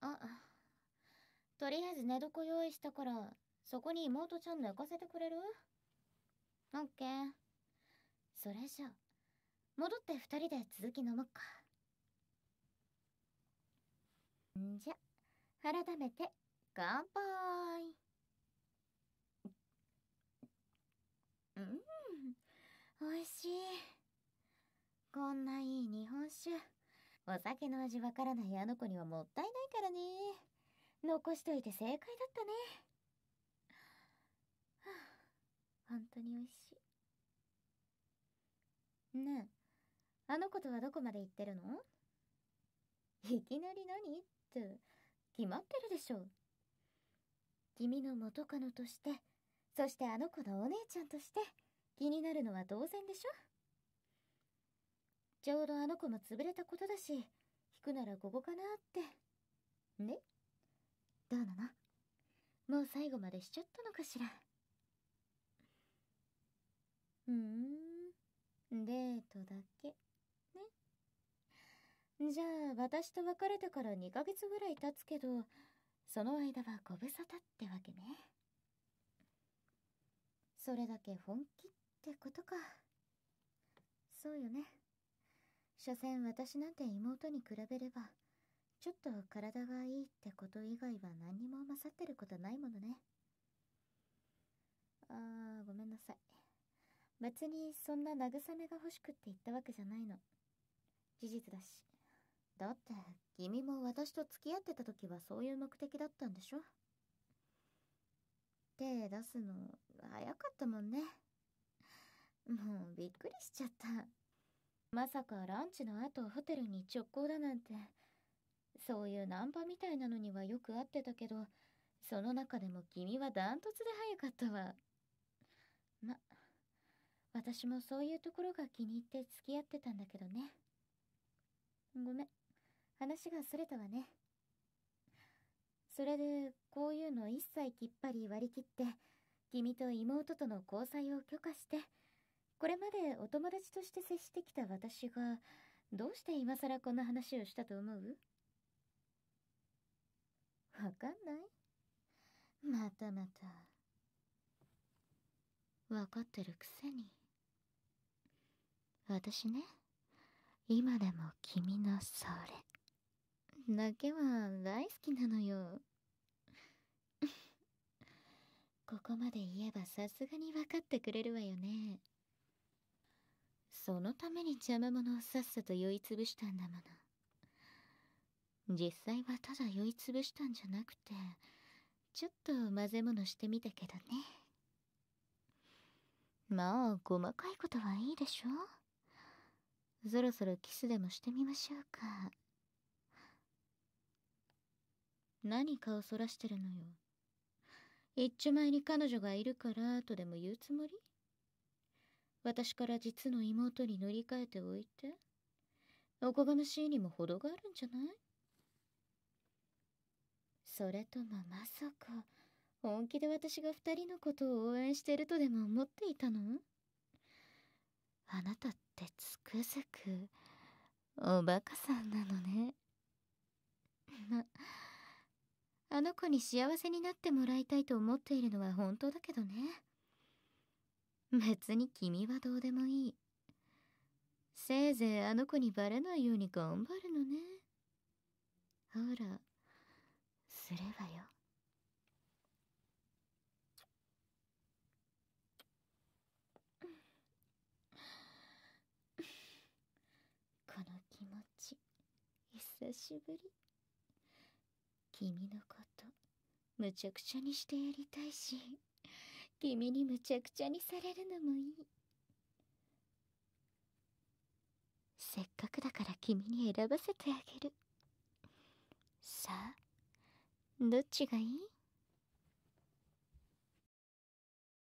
あとりあえず寝床用意したからそこに妹ちゃん寝かせてくれるオッケーそれじゃ戻って2人で続き飲むかんじゃ改めて乾杯うん美味しいこんないい日本酒お酒の味わからないあの子にはもったいないからね残しといて正解だったねはあ本当に美味しいねえあの子とはどこまで行ってるのいきなり何って決まってるでしょ君の元カノとしてそしてあの子のお姉ちゃんとして気になるのは当然でしょちょうどあの子も潰れたことだし引くならここかなってねどうなのもう最後までしちゃったのかしらふんデートだけねじゃあ私と別れてから2ヶ月ぐらい経つけどその間はご無沙汰ってわけねそれだけ本気ってことかそうよね所詮私なんて妹に比べればちょっと体がいいってこと以外は何にも勝ってることないものね。あー、ごめんなさい。別にそんな慰めが欲しくって言ったわけじゃないの。事実だし。だって、君も私と付き合ってた時はそういう目的だったんでしょ手出すの早かったもんね。もうびっくりしちゃった。まさかランチの後ホテルに直行だなんてそういうナンパみたいなのにはよく会ってたけどその中でも君はダントツで早かったわま私もそういうところが気に入って付き合ってたんだけどねごめん話がそれたわねそれでこういうの一切きっぱり割り切って君と妹との交際を許可してこれまでお友達として接してきた私がどうして今更こんな話をしたと思うわかんないまたまた。わかってるくせに。私ね、今でも君のそれ。だけは大好きなのよ。ここまで言えばさすがに分かってくれるわよね。そのために邪魔者をさっさと酔いつぶしたんだもの。実際はただ酔いつぶしたんじゃなくてちょっと混ぜ物してみたけどねまあ細かいことはいいでしょそろそろキスでもしてみましょうか何かをそらしてるのよ一丁前に彼女がいるからとでも言うつもり私から実の妹に乗り換えておいておこがましいにも程があるんじゃないそれともまさか本気で私が2人のことを応援してるとでも思っていたのあなたってつくづくおバカさんなのね まあの子に幸せになってもらいたいと思っているのは本当だけどね別に君はどうでもいいせいぜいあの子にバレないように頑張るのねほらするわよこの気持ち久しぶり君のことむちゃくちゃにしてやりたいし君にむちゃくちゃにされるのもいいせっかくだから君に選ばせてあげるさあどっちがいい